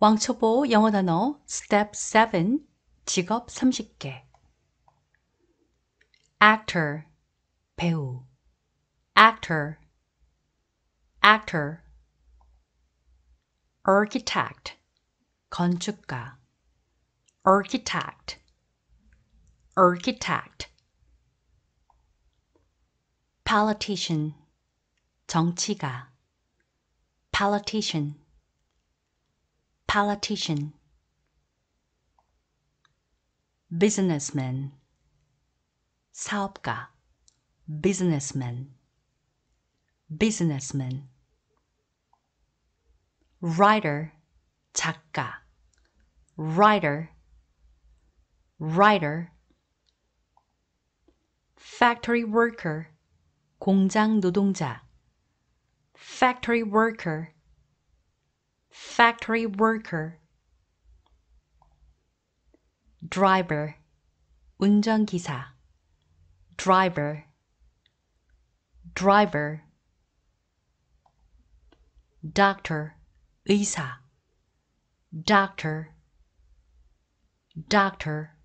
왕초보 영어 단어 Step 7 직업 30개 Actor 배우 Actor Actor Architect 건축가 Architect Architect Politician 정치가 Politician Politician Businessman 사업가 businessman businessman writer 작가 writer writer factory worker 공장 노동자 factory worker Factory worker driver 운전기사 driver driver doctor 의사 doctor doctor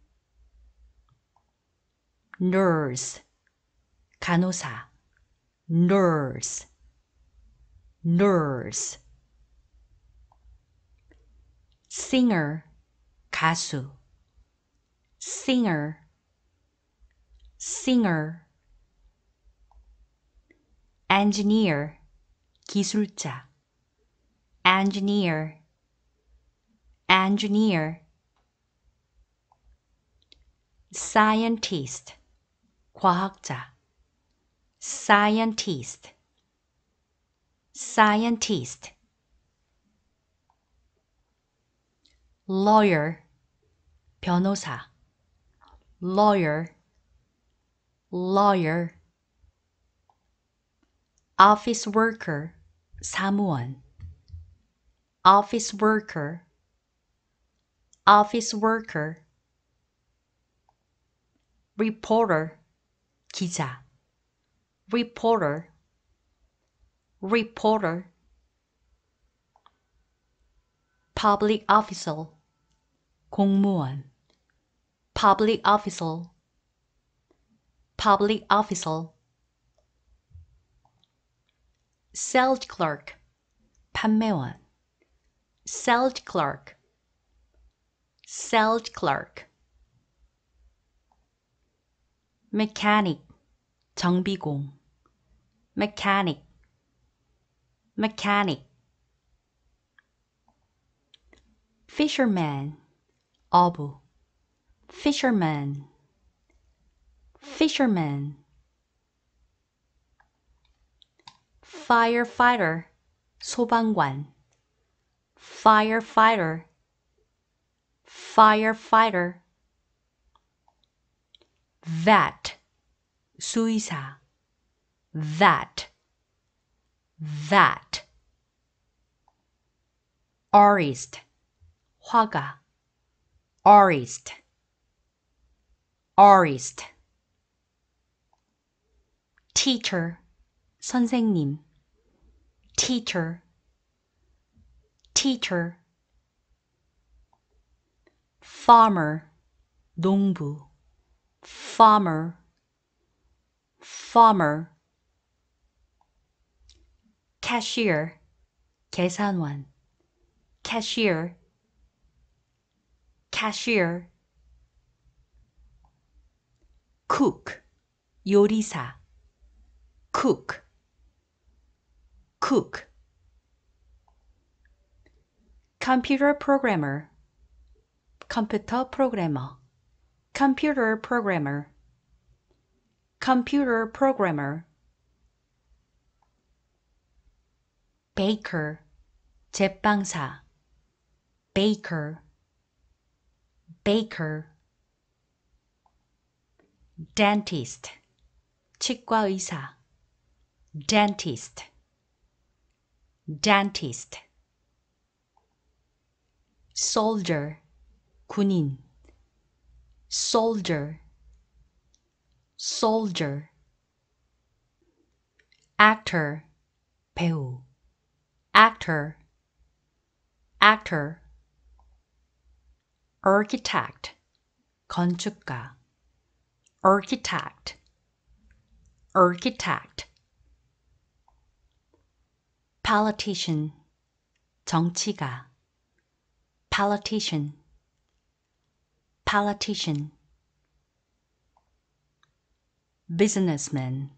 nurse 간호사 nurse nurse singer 가수 singer singer engineer 기술자 engineer engineer scientist 과학자 scientist scientist lawyer 변호사 lawyer lawyer office worker 사무원 office worker office worker reporter 기자 reporter reporter public official 공무원 public officer public officer sales clerk 판매원 sales clerk sales clerk mechanic 정비공 mechanic mechanic fisherman Abu, Fisherman fisherman firefighter 소방관 firefighter firefighter vet 수의사 vet vet artist 화가 artist artist teacher 선생님 teacher teacher farmer 농부 farmer farmer cashier 계산원 cashier cashier cook, 요리사 cook cook computer programmer 컴퓨터 프로그래머 computer programmer computer programmer baker 제빵사 baker baker dentist 치과 의사 dentist dentist soldier 군인 soldier soldier actor 배우 actor actor architect 건축가 architect architect politician 정치가 politician politician businessman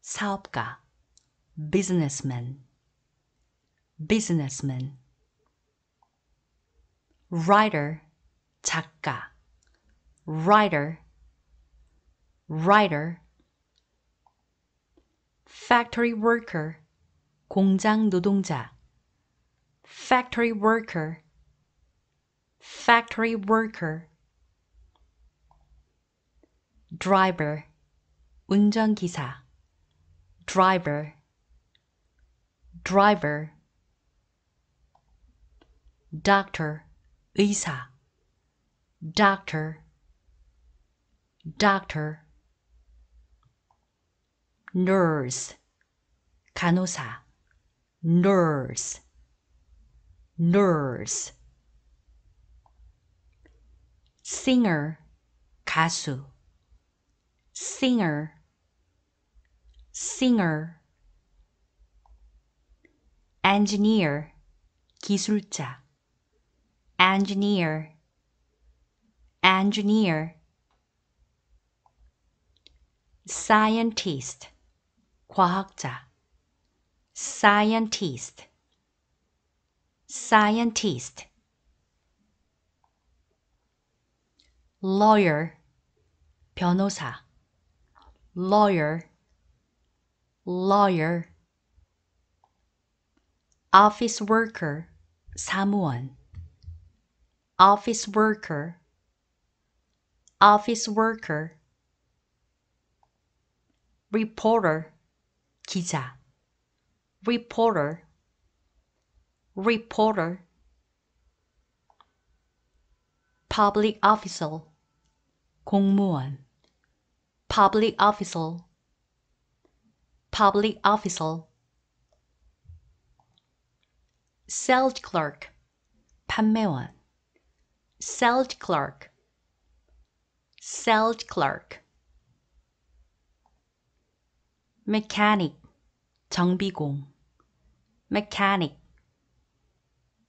사업가 businessman businessman writer 작가 writer writer factory worker 공장 노동자 factory worker factory worker driver 운전기사 driver driver doctor 의사 doctor doctor nurse 간호사 nurse nurse singer 가수 singer singer engineer 기술자 engineer engineer scientist 과학자 scientist scientist lawyer 변호사 lawyer lawyer office worker 사무원 office worker office worker reporter 기자 reporter reporter public official, 공무원 public official. public official. sales clerk 판매원 Celled clerk. Celled clerk. mechanic 정비공 mechanic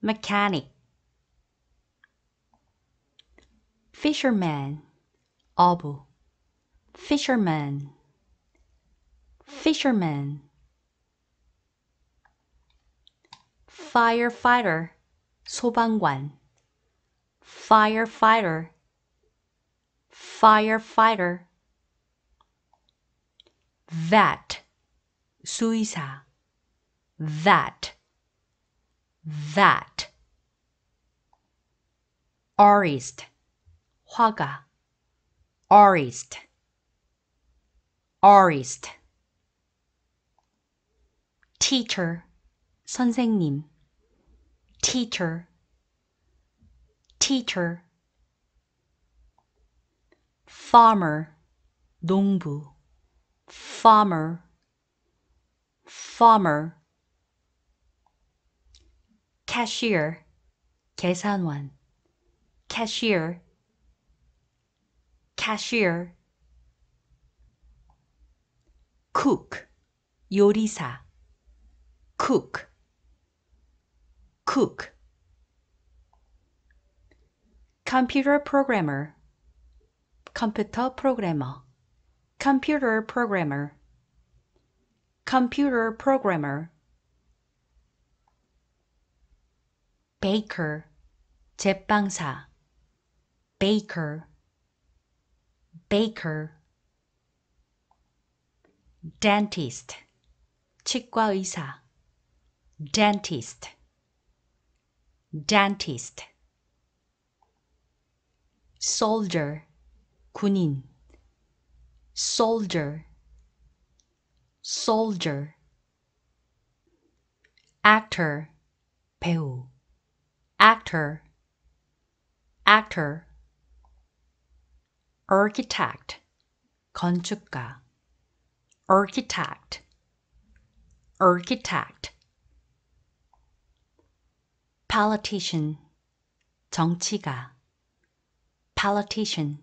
mechanic fisherman 어부 fisherman fisherman firefighter 소방관 firefighter firefighter that 수의사 that that artist 화가 artist artist teacher 선생님 teacher Teacher, farmer 농부 farmer farmer cashier 계산원 cashier cashier cook 요리사 cook cook computer programmer computer programmer computer programmer computer programmer baker 제빵사 baker baker dentist 치과의사 dentist dentist soldier 군인 soldier soldier actor 배우 actor actor architect 건축가 architect architect politician 정치가 Politician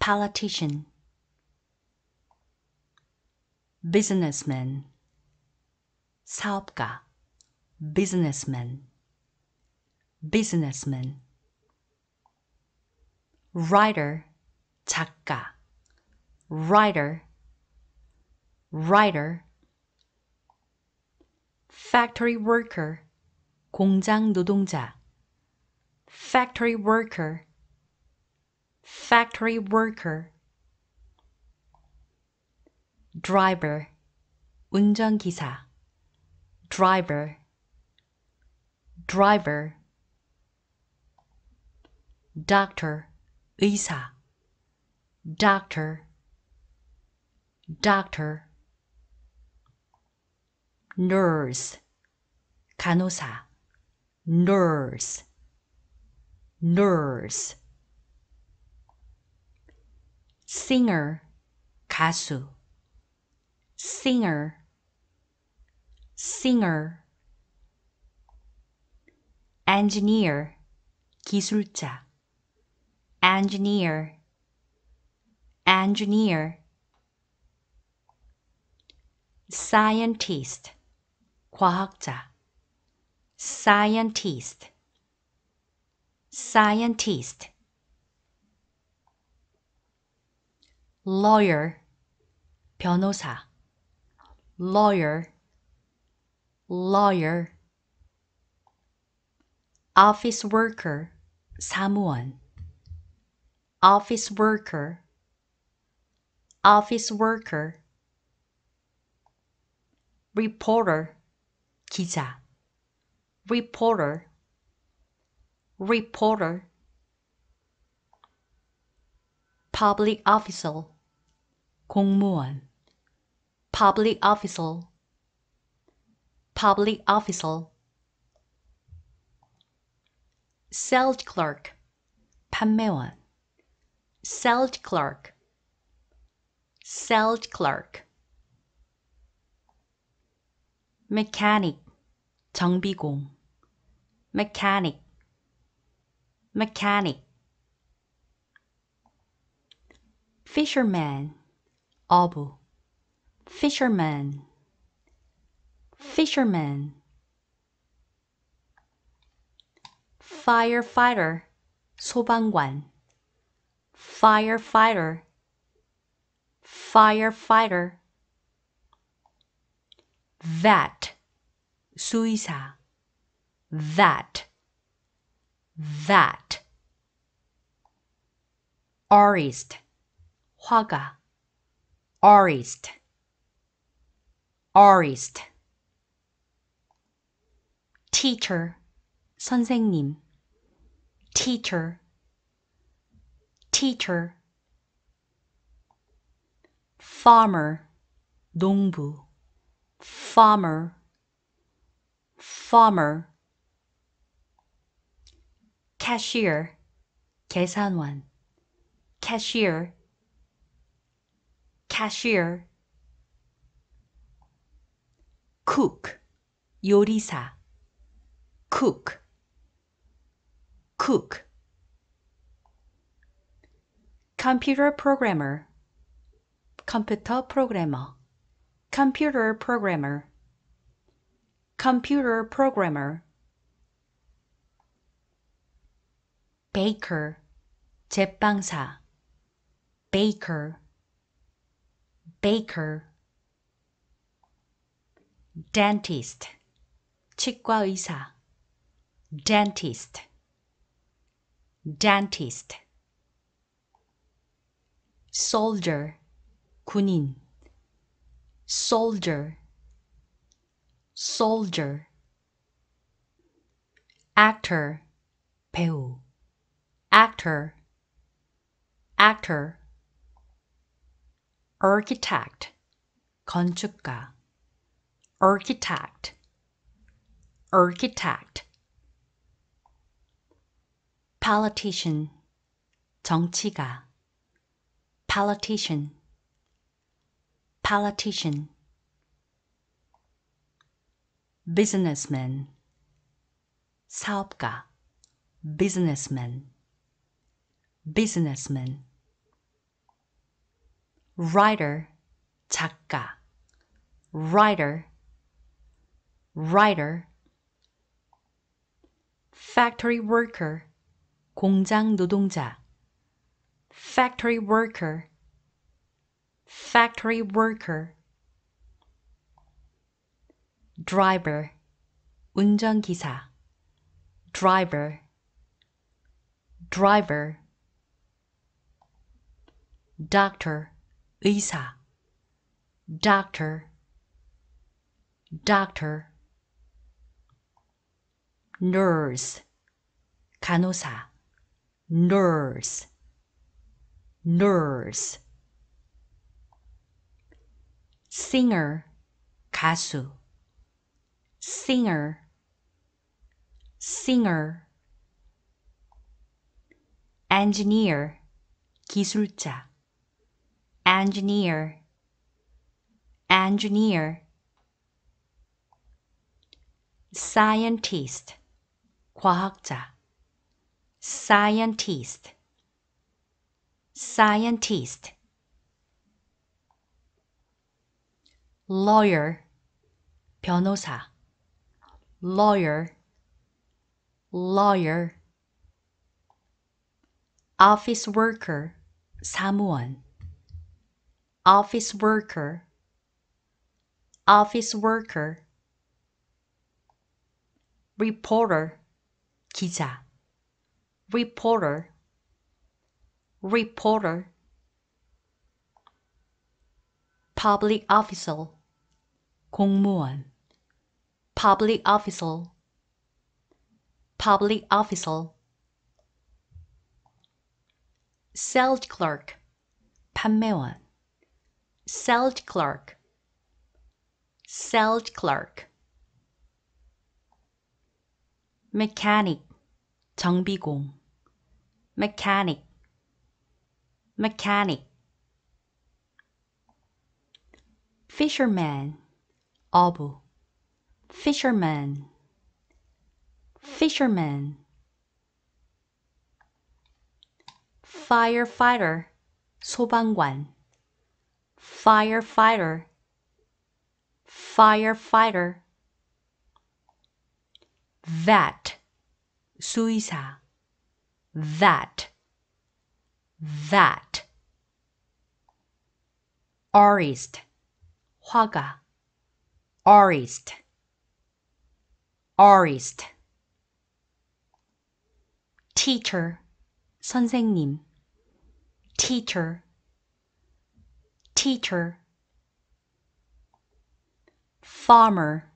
Politician Businessman 사업가 businessman businessman writer 작가 writer writer factory worker 공장 노동자 factory worker factory worker driver 운전기사 driver driver doctor 의사 doctor doctor nurse 간호사 nurse Nurse, Singer (가수) singer singer engineer 기술자 engineer engineer scientist 과학자 scientist scientist lawyer 변호사 lawyer lawyer office worker 사무원 office worker office worker reporter 기자 reporter reporter public officer 공무원 public officer public officer sales clerk 판매원 sales clerk sales clerk mechanic 정비공 mechanic Mechanic Fisherman obu Fisherman Fisherman Firefighter 소방관 Firefighter Firefighter Vet 수의사 Vet that artist 화가 artist artist teacher 선생님 teacher teacher farmer 농부 farmer farmer cashier 계산원 cashier cashier cook 요리사 cook cook computer programmer 컴퓨터 프로그래머 computer programmer computer programmer baker 제빵사 baker baker dentist 치과 의사 dentist dentist soldier 군인 soldier soldier actor 배우 actor actor architect 건축가 architect architect politician 정치가 politician politician businessman 사업가 businessman businessman writer 작가 writer writer factory worker 공장 노동자 factory worker factory worker driver 운전기사 driver driver doctor 의사 doctor doctor nurse 간호사 nurse nurse singer 가수 singer singer engineer 기술자 engineer engineer scientist 과학자 scientist scientist lawyer 변호사 lawyer lawyer office worker 사무원 office worker office worker reporter 기자 reporter reporter public official, 공무원 public official. public official. sales clerk 판매원 Celd clerk, celled clerk. mechanic, 정비공 mechanic, mechanic. fisherman, 어부 fisherman, fisherman. firefighter, 소방관 firefighter firefighter that suiza that that artist 화가 artist artist teacher 선생님 teacher teacher farmer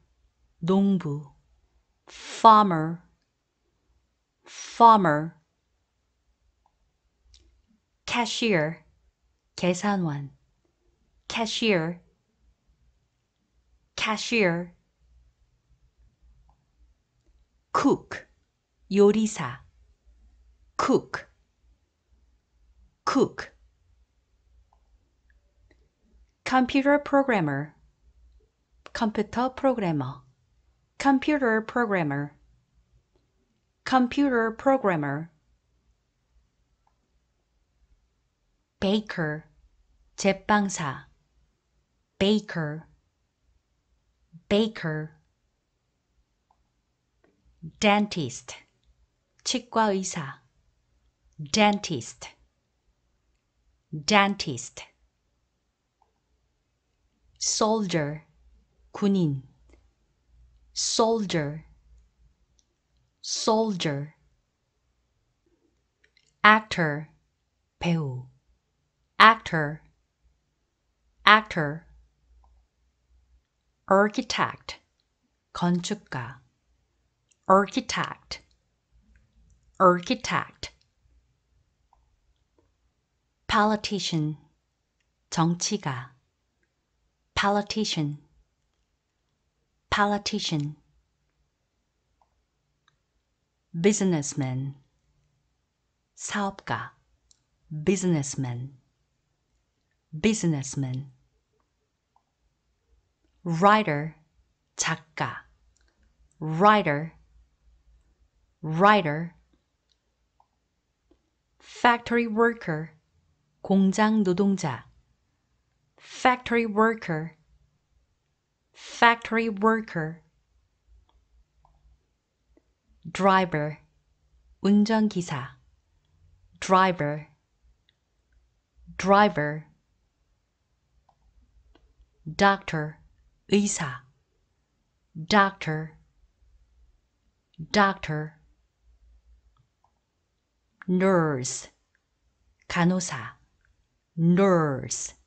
농부 farmer farmer cashier 계산원 cashier cashier cook 요리사 cook cook computer programmer computer programmer, computer programmer computer programmer baker 제빵사 baker baker dentist 치과의사 dentist dentist soldier 군인 soldier soldier actor 배우 actor actor architect 건축가 architect architect politician 정치가 Politician Politician Businessman 사업가 businessman businessman writer 작가 writer writer factory worker 공장 노동자 factory worker factory worker driver 운전기사 driver driver doctor 의사 doctor doctor nurse 간호사 nurse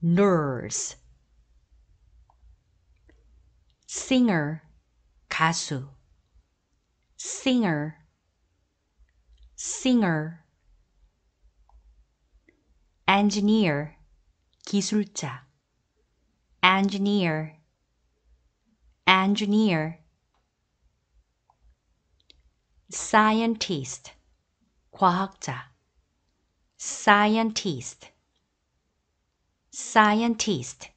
Nerves Singer 가수 singer singer engineer 기술자 engineer engineer scientist 과학자 scientist scientist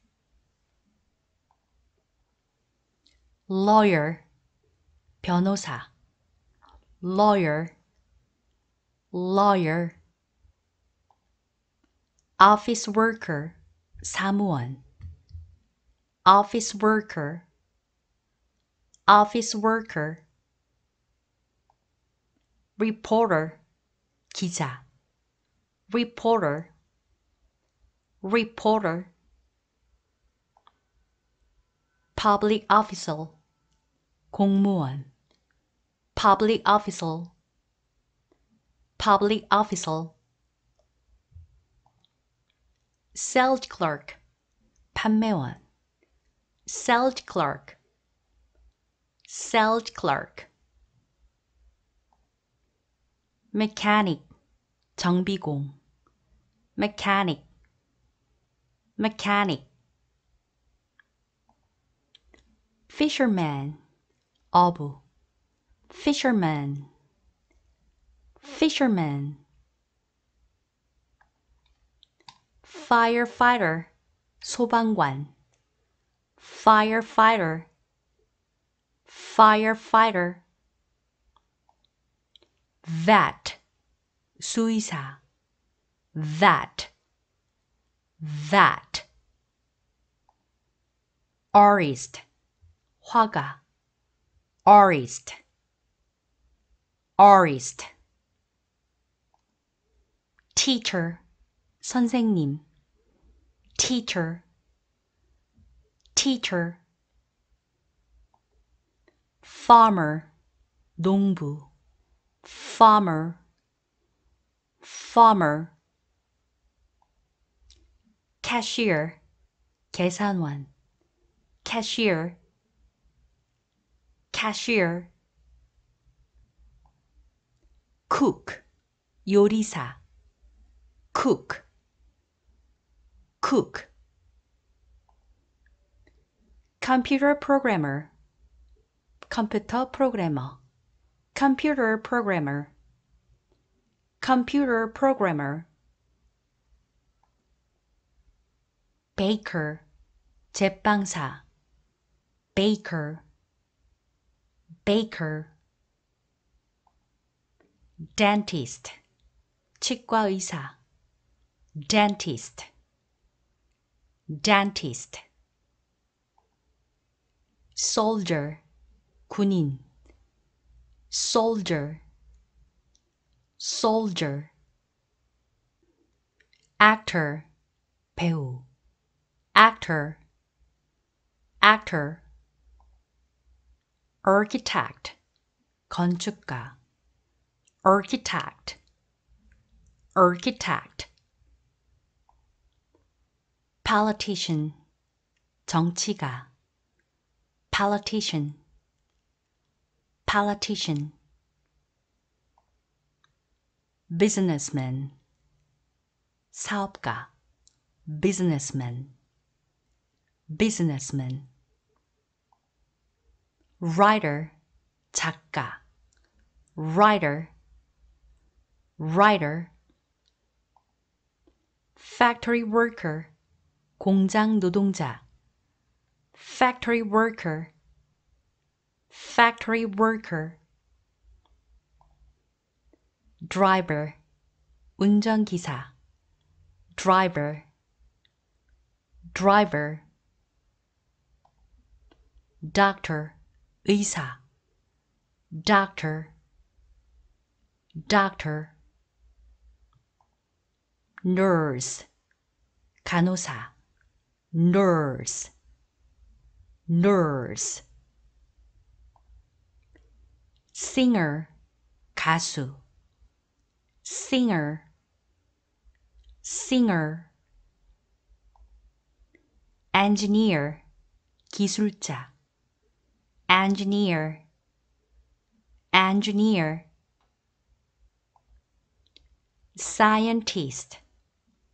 lawyer 변호사 lawyer lawyer office worker 사무원 office worker office worker reporter 기자 reporter reporter public officer 공무원 public officer public officer sales clerk 판매원 sales clerk sales clerk mechanic 정비공 mechanic Mechanic Fisherman 어부, Fisherman Fisherman Firefighter 소방관 Firefighter Firefighter Vet 수의사 Vet that artist 화가 artist artist teacher 선생님 teacher teacher farmer 농부 farmer farmer cashier 계산원 cashier cashier cook 요리사 cook cook computer programmer 컴퓨터 프로그래머 computer programmer computer programmer baker 제빵사 baker baker dentist 치과 의사 dentist dentist soldier 군인 soldier soldier actor 배우 actor actor architect 건축가 architect architect politician 정치가 politician politician businessman 사업가 businessman businessman writer 작가 writer writer factory worker 공장 노동자 factory worker factory worker driver 운전기사 driver driver doctor 의사 doctor doctor nurse 간호사 nurse nurse singer 가수 singer singer engineer 기술자 engineer engineer scientist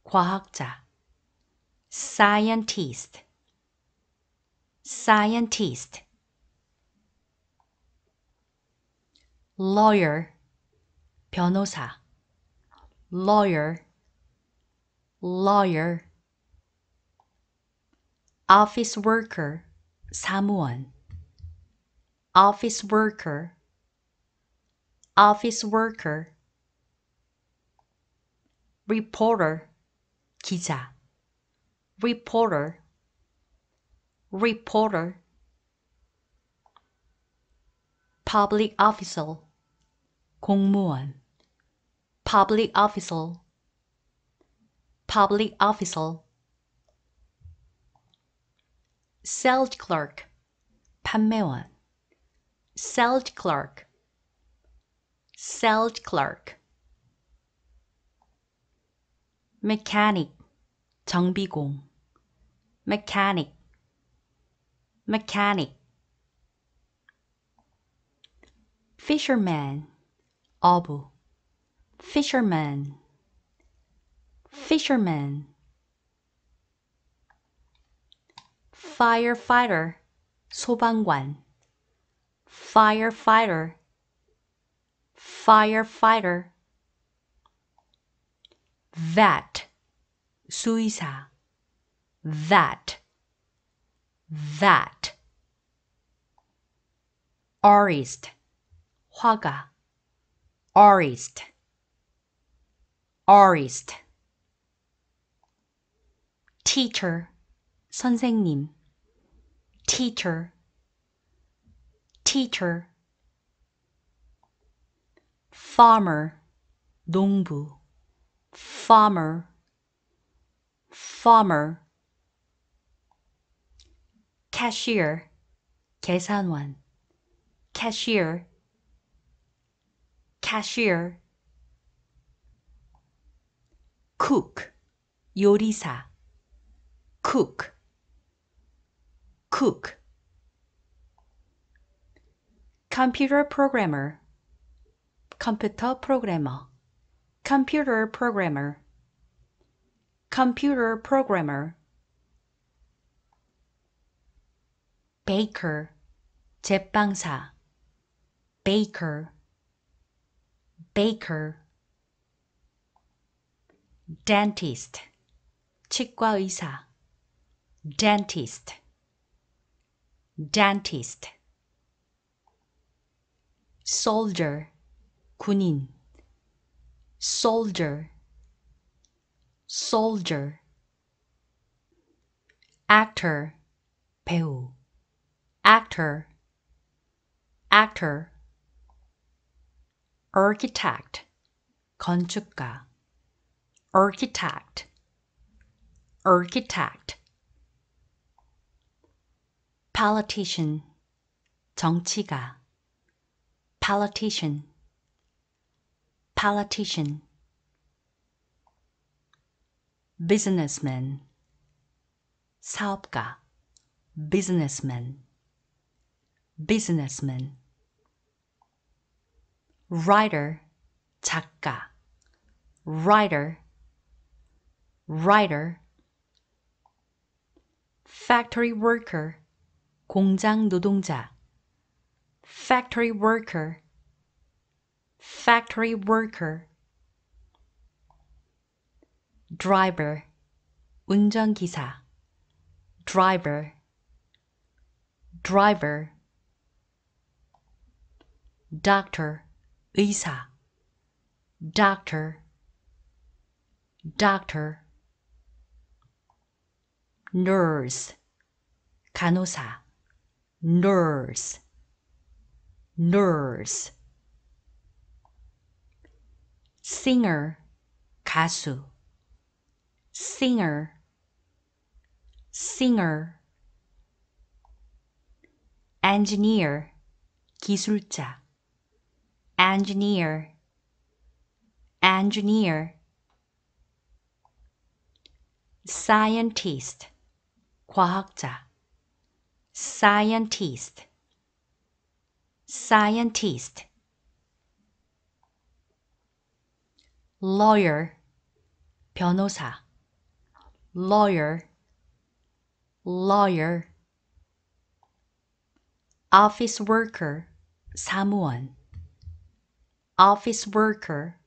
과학자 scientist scientist lawyer 변호사 lawyer lawyer office worker 사무원 office worker office worker reporter 기자 reporter reporter public official 공무원 public official public official sales clerk 판매원 Celled clerk. Celled clerk. Mechanic. 정비공. Mechanic. Mechanic. Fisherman. 어부. Fisherman. Fisherman. Firefighter. 소방관 firefighter firefighter that suiza that that artist 화가 artist artist teacher 선생님 teacher teacher farmer 농부 farmer farmer cashier 계산원 cashier cashier cook 요리사 cook cook computer programmer computer programmer, computer programmer computer programmer baker 제빵사 baker baker dentist 치과의사 dentist dentist soldier 군인 soldier soldier actor 배우 actor actor architect 건축가 architect architect politician 정치가 Politician Politician Businessman 사업가 businessman businessman writer 작가 writer writer factory worker 공장 노동자 factory worker factory worker driver 운전기사 driver driver doctor 의사 doctor doctor nurse 간호사 nurse Nurse, singer 가수 singer singer engineer 기술자 engineer engineer scientist 과학자 scientist scientist lawyer 변호사 lawyer lawyer office worker 사무원 office worker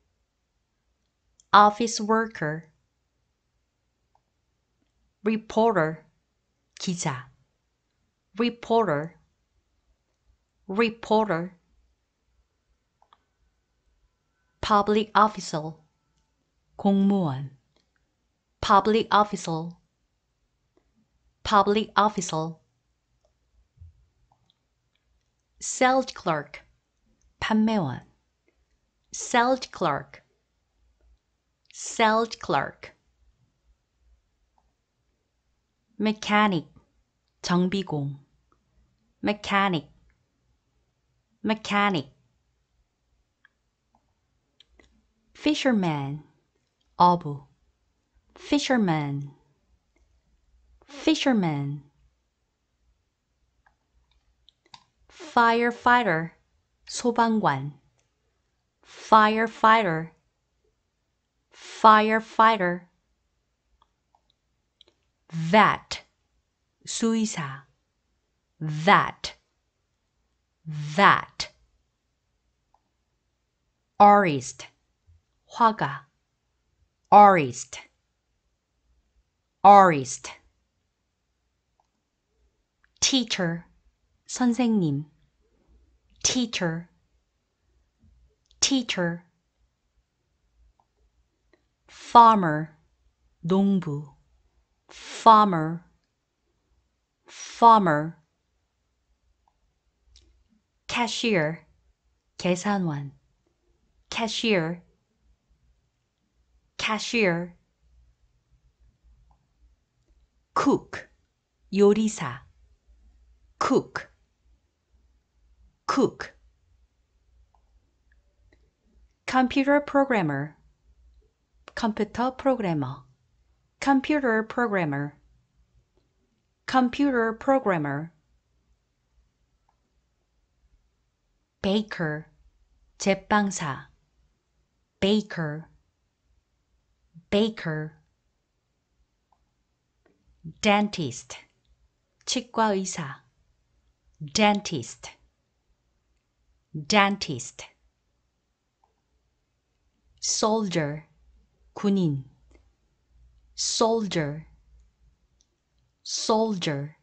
office worker reporter 기자 reporter reporter public officer 공무원 public officer public officer sales clerk 판매원 sales clerk sales clerk mechanic 정비공 mechanic Mechanic Fisherman obo fisherman fisherman firefighter 소방관 firefighter firefighter vet 수의사 vet that artist 화가 artist artist teacher 선생님 teacher teacher farmer 농부 farmer farmer cashier 계산원 cashier cashier cook 요리사 cook cook computer programmer 컴퓨터 프로그래머 computer programmer computer programmer baker 제빵사 baker baker dentist 치과 의사 dentist dentist soldier 군인 soldier soldier